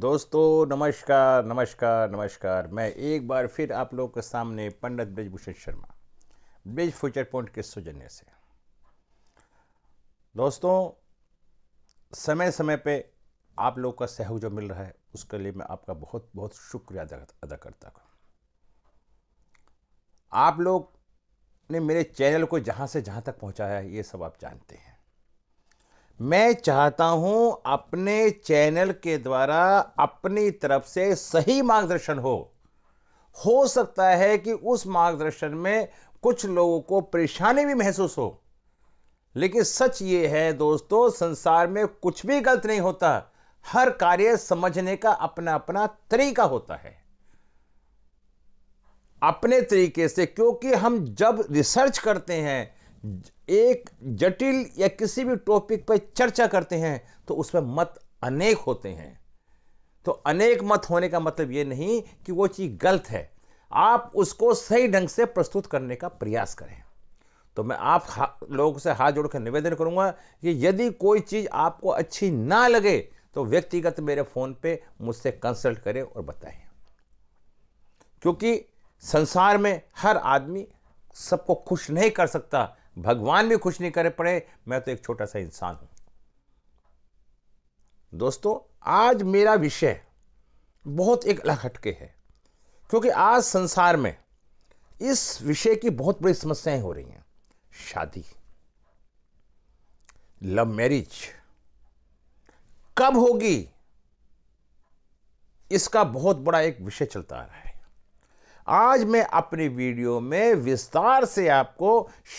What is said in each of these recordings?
दोस्तों नमस्कार नमस्कार नमस्कार मैं एक बार फिर आप लोगों के सामने पंडित ब्रजभूषण शर्मा ब्रिज फ्यूचर पॉइंट के सौजन्य से दोस्तों समय समय पे आप लोग का सहयोग जो मिल रहा है उसके लिए मैं आपका बहुत बहुत शुक्रिया अदा करता हूँ आप लोग ने मेरे चैनल को जहाँ से जहाँ तक पहुँचाया है ये सब आप जानते हैं मैं चाहता हूं अपने चैनल के द्वारा अपनी तरफ से सही मार्गदर्शन हो हो सकता है कि उस मार्गदर्शन में कुछ लोगों को परेशानी भी महसूस हो लेकिन सच ये है दोस्तों संसार में कुछ भी गलत नहीं होता हर कार्य समझने का अपना अपना तरीका होता है अपने तरीके से क्योंकि हम जब रिसर्च करते हैं एक जटिल या किसी भी टॉपिक पर चर्चा करते हैं तो उसमें मत अनेक होते हैं तो अनेक मत होने का मतलब ये नहीं कि वो चीज़ गलत है आप उसको सही ढंग से प्रस्तुत करने का प्रयास करें तो मैं आप लोगों से हाथ जोड़कर निवेदन करूंगा कि यदि कोई चीज़ आपको अच्छी ना लगे तो व्यक्तिगत मेरे फ़ोन पे मुझसे कंसल्ट करें और बताएं क्योंकि संसार में हर आदमी सबको खुश नहीं कर सकता भगवान भी खुश नहीं करे पड़े मैं तो एक छोटा सा इंसान हूं दोस्तों आज मेरा विषय बहुत एक अलग हटके है क्योंकि आज संसार में इस विषय की बहुत बड़ी समस्याएं हो रही हैं शादी लव मैरिज कब होगी इसका बहुत बड़ा एक विषय चलता आ रहा है आज मैं अपनी वीडियो में विस्तार से आपको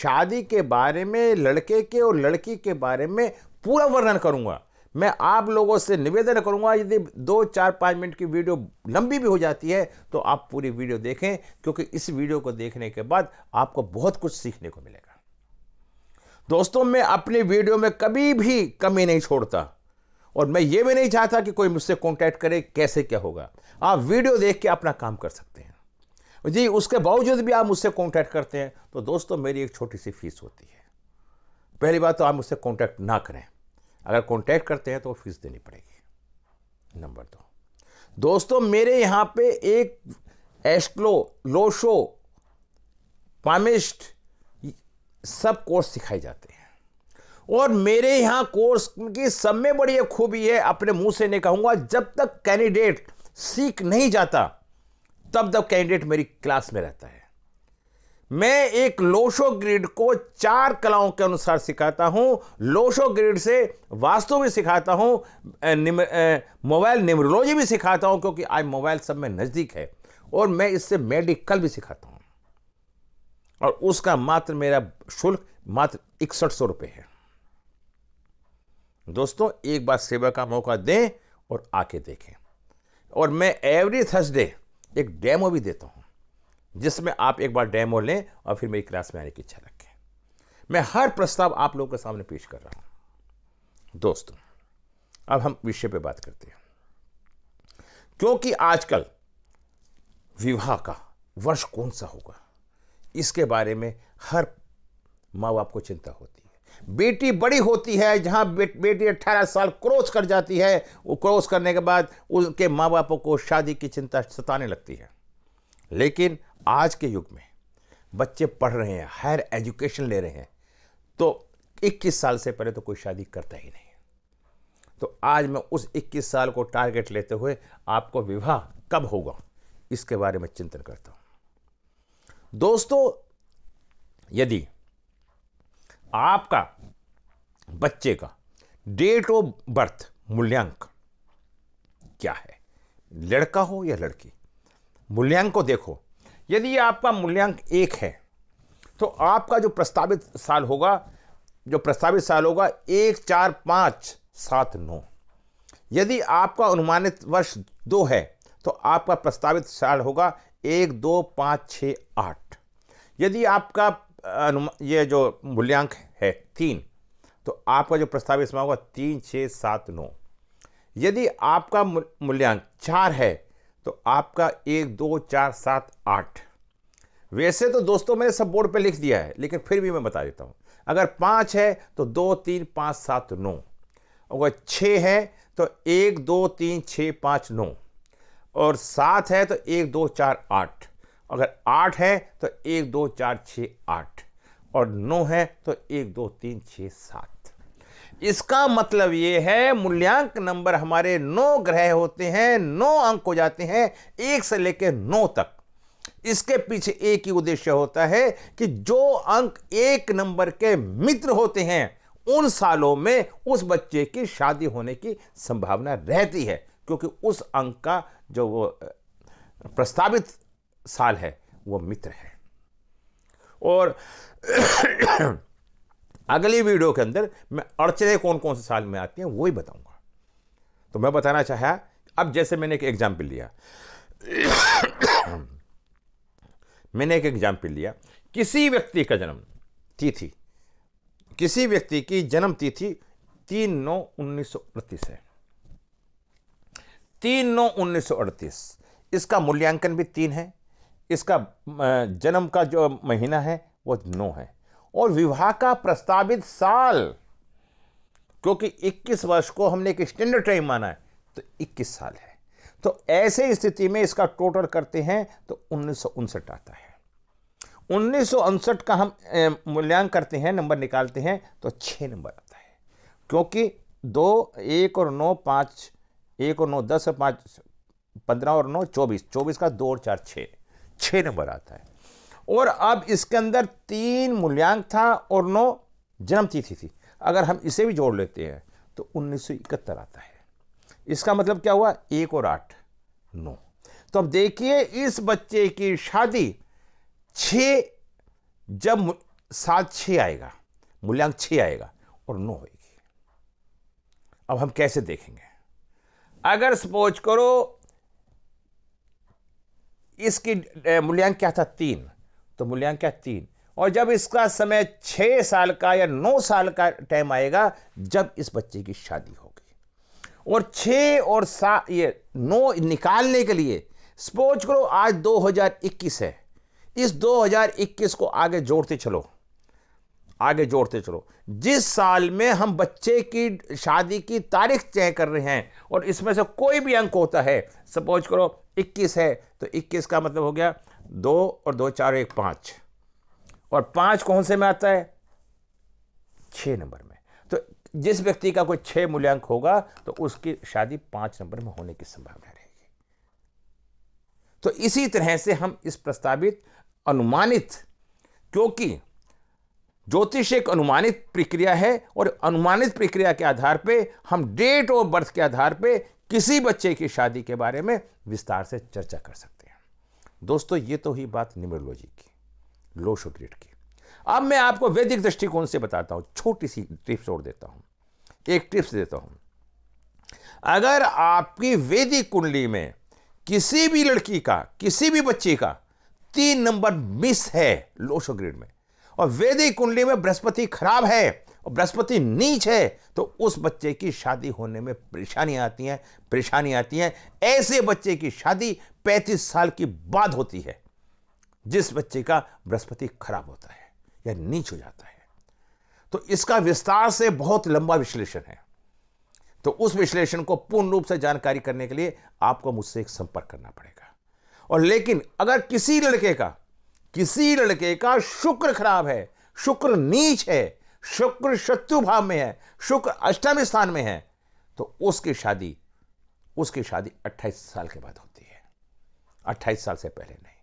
शादी के बारे में लड़के के और लड़की के बारे में पूरा वर्णन करूंगा मैं आप लोगों से निवेदन करूंगा यदि दो चार पाँच मिनट की वीडियो लंबी भी हो जाती है तो आप पूरी वीडियो देखें क्योंकि इस वीडियो को देखने के बाद आपको बहुत कुछ सीखने को मिलेगा दोस्तों मैं अपनी वीडियो में कभी भी कमी नहीं छोड़ता और मैं ये भी नहीं चाहता कि कोई मुझसे कांटेक्ट करे कैसे क्या होगा आप वीडियो देख के अपना काम कर सकते हैं जी उसके बावजूद भी आप मुझसे कॉन्टैक्ट करते हैं तो दोस्तों मेरी एक छोटी सी फीस होती है पहली बात तो आप मुझसे कॉन्टैक्ट ना करें अगर कॉन्टैक्ट करते हैं तो फीस देनी पड़ेगी नंबर दो दोस्तों मेरे यहाँ पे एक एस्क्लो लोशो पामिस्ट सब कोर्स सिखाए जाते हैं और मेरे यहाँ कोर्स की सब में बड़ी एक खूबी है अपने मुंह से नहीं कहूँगा जब तक कैंडिडेट सीख नहीं जाता तब तब कैंडिडेट मेरी क्लास में रहता है मैं एक लोशो ग्रिड को चार कलाओं के अनुसार सिखाता हूं लोशो ग्रिड से वास्तु भी सिखाता हूं निम, मोबाइल न्यूमरोलॉजी भी सिखाता हूं क्योंकि आज मोबाइल सब में नज़दीक है और मैं इससे मेडिकल भी सिखाता हूं और उसका मात्र मेरा शुल्क मात्र इकसठ सौ रुपये है दोस्तों एक बार सेवा का मौका दें और आके देखें और मैं एवरी थर्सडे एक डेमो भी देता हूँ जिसमें आप एक बार डेमो लें और फिर मेरी क्लास में आने की इच्छा रखें मैं हर प्रस्ताव आप लोगों के सामने पेश कर रहा हूँ दोस्तों अब हम विषय पे बात करते हैं क्योंकि आजकल विवाह का वर्ष कौन सा होगा इसके बारे में हर माँ बाप को चिंता होती है बेटी बड़ी होती है जहाँ बे, बेटी 18 साल क्रॉस कर जाती है वो क्रॉस करने के बाद उनके माँ बापों को शादी की चिंता सताने लगती है लेकिन आज के युग में बच्चे पढ़ रहे हैं हायर एजुकेशन ले रहे हैं तो 21 साल से पहले तो कोई शादी करता ही नहीं तो आज मैं उस 21 साल को टारगेट लेते हुए आपको विवाह कब होगा इसके बारे में चिंतन करता हूँ दोस्तों यदि आपका बच्चे का डेट ऑफ बर्थ मूल्यांक क्या है लड़का हो या लड़की मूल्यांक को देखो यदि आपका मूल्यांक एक है तो आपका जो प्रस्तावित साल होगा जो प्रस्तावित साल होगा एक चार पाँच सात नौ यदि आपका अनुमानित वर्ष दो है तो आपका प्रस्तावित साल होगा एक दो पाँच छ आठ यदि आपका ये जो मूल्यांक है है तीन तो आपका जो प्रस्ताव इसमें होगा तीन छः सात नौ यदि आपका मूल्यांक चार है तो आपका एक दो चार सात आठ वैसे तो दोस्तों मैंने सब बोर्ड पे लिख दिया है लेकिन फिर भी मैं बता देता हूँ अगर पाँच है तो दो तीन पाँच सात नौ अगर छः है तो एक दो तीन छः पाँच नौ और सात है तो एक दो चार आठ अगर आठ है तो एक दो चार छ आठ और नौ है तो एक दो तीन छः सात इसका मतलब ये है मूल्यांक नंबर हमारे नौ ग्रह होते हैं नौ अंक हो जाते हैं एक से लेकर नौ तक इसके पीछे एक ही उद्देश्य होता है कि जो अंक एक नंबर के मित्र होते हैं उन सालों में उस बच्चे की शादी होने की संभावना रहती है क्योंकि उस अंक का जो वो प्रस्तावित साल है वो मित्र है और अगली वीडियो के अंदर मैं अड़चने कौन कौन से साल में आती हैं वो ही बताऊंगा तो मैं बताना चाहा अब जैसे मैंने एक एग्जाम्पल लिया मैंने एक एग्जाम्पल लिया किसी व्यक्ति का जन्म तिथि किसी व्यक्ति की जन्म तिथि तीन नौ उन्नीस सौ अड़तीस है तीन नौ उन्नीस सौ अड़तीस इसका मूल्यांकन भी तीन है इसका जन्म का जो महीना है वो नौ है और विवाह का प्रस्तावित साल क्योंकि 21 वर्ष को हमने एक स्टैंडर्ड टाइम माना है तो 21 साल है तो ऐसे स्थिति में इसका टोटल करते हैं तो उन्नीस आता है उन्नीस का हम मूल्यांक करते हैं नंबर निकालते हैं तो छः नंबर आता है क्योंकि दो एक और नौ पाँच एक और नौ दस और पाँच पंद्रह और नौ चौबीस चौबीस का दो और चार छः छः नंबर आता है और अब इसके अंदर तीन मूल्यांक था और नौ जन्म तिथि थी अगर हम इसे भी जोड़ लेते हैं तो 1971 आता है इसका मतलब क्या हुआ एक और आठ नौ तो अब देखिए इस बच्चे की शादी छ जब सात छ आएगा मूल्यांक छ आएगा और नौ होगी अब हम कैसे देखेंगे अगर सपोज करो इसकी मूल्यांक क्या था तीन तो मूल्यांक क्या तीन और जब इसका समय छः साल का या नौ साल का टाइम आएगा जब इस बच्चे की शादी होगी और छः और सा ये नौ निकालने के लिए सपोज करो आज 2021 है इस 2021 को आगे जोड़ते चलो आगे जोड़ते चलो जिस साल में हम बच्चे की शादी की तारीख तय कर रहे हैं और इसमें से कोई भी अंक होता है सपोज करो इक्कीस है तो इक्कीस का मतलब हो गया दो और दो चार एक पाँच और पाँच कौन से में आता है छः नंबर में तो जिस व्यक्ति का कोई छः मूल्यांक होगा तो उसकी शादी पाँच नंबर में होने की संभावना रहेगी तो इसी तरह से हम इस प्रस्तावित अनुमानित क्योंकि ज्योतिष एक अनुमानित प्रक्रिया है और अनुमानित प्रक्रिया के आधार पे हम डेट ऑफ बर्थ के आधार पे किसी बच्चे की शादी के बारे में विस्तार से चर्चा कर सकते हैं दोस्तों ये तो ही बात न्यूमरोलॉजी की लो शुक्रियट की अब मैं आपको वैदिक दृष्टिकोण से बताता हूं छोटी सी टिप्स और देता हूं एक टिप्स देता हूं अगर आपकी वैदिक कुंडली में किसी भी लड़की का किसी भी बच्चे का तीन नंबर मिस है लोशो ग्रेड में और वैदिक कुंडली में बृहस्पति खराब है और बृहस्पति नीच है तो उस बच्चे की शादी होने में परेशानी आती हैं परेशानी आती हैं ऐसे बच्चे की शादी पैंतीस साल के बाद होती है जिस बच्चे का बृहस्पति खराब होता है या नीच हो जाता है तो इसका विस्तार से बहुत लंबा विश्लेषण है तो उस विश्लेषण को पूर्ण रूप से जानकारी करने के लिए आपको मुझसे एक संपर्क करना पड़ेगा और लेकिन अगर किसी लड़के का किसी लड़के का शुक्र खराब है शुक्र नीच है शुक्र शत्रु भाव में है शुक्र अष्टम स्थान में है तो उसकी शादी उसकी शादी 28 साल के बाद होती है 28 साल से पहले नहीं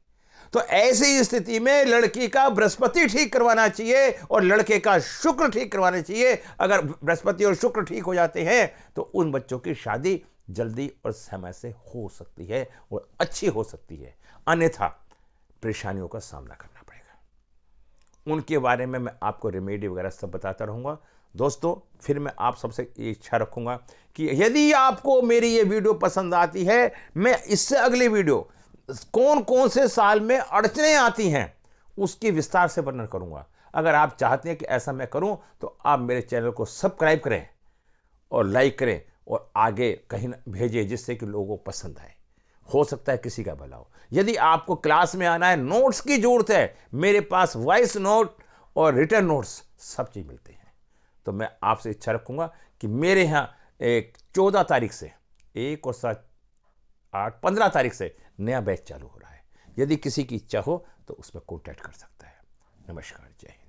तो ऐसी स्थिति में लड़की का बृहस्पति ठीक करवाना चाहिए और लड़के का शुक्र ठीक करवाना चाहिए अगर बृहस्पति और शुक्र ठीक हो जाते हैं तो उन बच्चों की शादी जल्दी और समय से हो सकती है और अच्छी हो सकती है अन्यथा परेशानियों का सामना करना उनके बारे में मैं आपको रेमेडी वगैरह सब बताता रहूँगा दोस्तों फिर मैं आप सबसे ये इच्छा रखूँगा कि यदि आपको मेरी ये वीडियो पसंद आती है मैं इससे अगली वीडियो कौन कौन से साल में अड़चने आती हैं उसकी विस्तार से वर्णन करूँगा अगर आप चाहते हैं कि ऐसा मैं करूँ तो आप मेरे चैनल को सब्सक्राइब करें और लाइक करें और आगे कहीं भेजें जिससे कि लोगों को पसंद आए हो सकता है किसी का भला हो यदि आपको क्लास में आना है नोट्स की जरूरत है मेरे पास वॉइस नोट और रिटर्न नोट्स सब चीज़ मिलते हैं तो मैं आपसे इच्छा रखूँगा कि मेरे यहाँ एक चौदह तारीख से एक और सात आठ पंद्रह तारीख से नया बैच चालू हो रहा है यदि किसी की इच्छा हो तो उसमें कॉन्टैक्ट कर सकता है नमस्कार जय हिंद